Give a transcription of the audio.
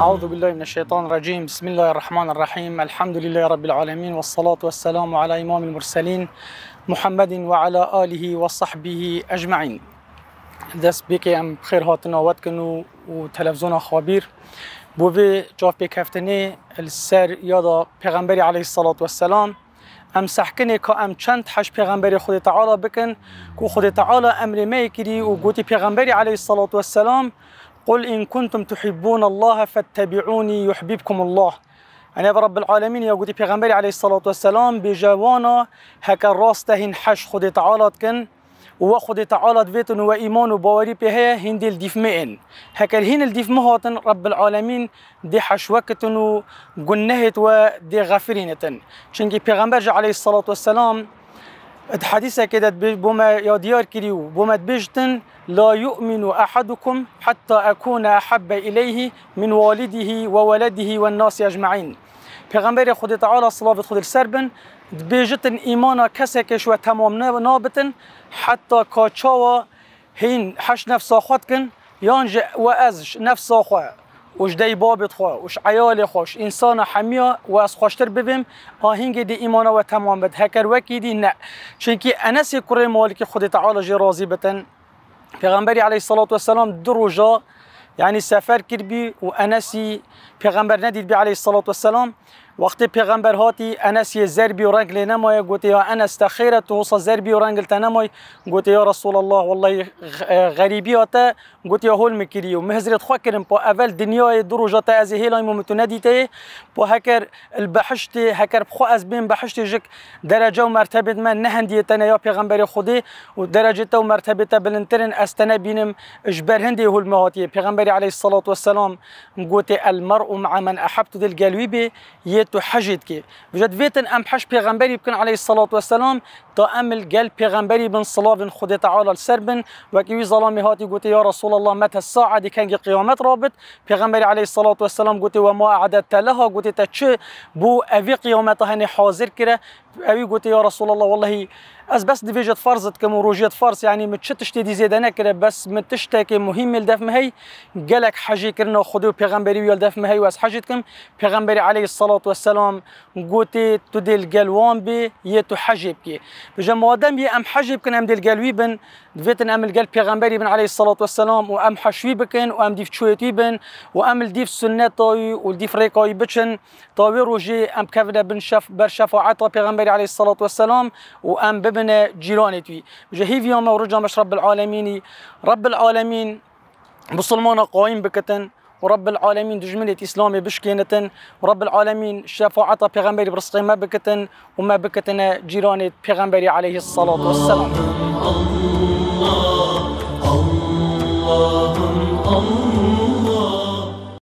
أعوذ بالله من الشيطان الرجيم بسم الله الرحمن الرحيم الحمد لله رب العالمين والصلاة والسلام على إمام المرسلين محمد وعلى آله وصحبه أجمعين دست أم خير هاتنا واتكنو وتلفزونا خوابير تلفزون خوابیر بو به جاف بکفتنه سر یادا پیغمبری علیه الصلاة والسلام ام سحکنه که ام چند حش پیغمبر خود تعالی بکن کو خود تعالی امر می کری و گوتی پیغمبر علیه الصلاة والسلام قل ان کنتم تحبون الله فاتبعوني يحببكم الله أنا رب العالمين يا قدي پیغمبر عليه الصلاة والسلام بجوانا هكا راسته حش خود تعالی کن وخد تعالى دفيتن وإيمان وباوري بها هند الدفمئن هكال هين الدفمه هاتن رب العالمين دي حشوكتن وقنهت ودي غفرينتن چنكي پیغمبر عليه الصلاة والسلام الحديثة كده بما يا ديار كريو بما تبجتن لا يؤمن أحدكم حتى أكون أحب إليه من والده وولده والناس أجمعين پیغمبر خود تعالی صلوات خود سر بن بیجتن ایمان کسی که شو تمام نابتن حتی کاچاوا هین حش نفس خود کن یانج و از نفس خوا وش دی بابت خوا وش عیال خوش انسان حمیا و از خوشتر ببیم آهنگ دی ایمان و تمام بد هکر وکی دی نه چونکی انسی کره مالک خود تعالی جی راضی بتن پیغمبری علیه الصلاة والسلام دو رجا يعني سافر كربي وانسي في انسی پیغمبر عليه الصلاة والسلام وقتی پیغمبر هاتی انس یه زربی و رنگ لی نمای گوتی یا انس تخیره تو حسا زربی و رنگ لتا نمای گوتی یا رسول الله والله اه، غریبی آتا گوتی یا حول مکری و مهزرت خواه کرم پا اول دنیای درو جاتا از هیل هیلای متو ندیتا پا هکر البحشت هکر بخوا از بین بحشت جک درجه و مرتبه من نهندی تنه یا پیغمبر خودی و درجه تا و مرتبه تا بلندترین از تنه بینم اجبر هندی حول مهاتی پیغمبر علیه الصلاة گوتی المرء مع من احبت دل قلوی بی تو وحجت كي بجد بيتن ام حش بيغمبري بكن عليه الصلاه والسلام تا امل گل پیغمبری بن صلاح خود تعالی سر بن و کی ظلامی هاتی گوت یا رسول الله مت الساعه دی کنگ قیامت رابط پیغمبری علیه الصلاه و السلام گوت و ما اعددت لها گوت تا چه بو اوی قیامت هنی حاضر کره اوی گوت یا رسول الله والله از بس دفيجت فرزت كمروجيت فرز يعني متشتش تدي زيد انا كده بس که مهم الدف مهي قالك حاجي كرنا خدو بيغمبري يلدف مهي واس حاجتكم بيغمبري عليه الصلاه والسلام قوتي گلوان بی یه تو حاجي بكي بجم مادام يا ام حجب كن ام دل ويبن دفيت ان ام القلب بيغمبري بن عليه الصلاه والسلام وام حشوي بكن وام ديف تشويتي بن وام الديف سنه طوي والديف ريقاي بتشن طوي روجي ام كافدا بن شف بر شفاعات بيغمبري عليه الصلاه والسلام وام ببن جيراني توي جهي في يوم ورجا مش رب العالمين رب العالمين مسلمان قايم بكتن ورب العالمين دجملة إسلامي بشكينة ورب العالمين شفاعة بيغمبري برسقي ما بكتن وما بكتنا جيران بيغمبري عليه الصلاة والسلام اللهم اللهم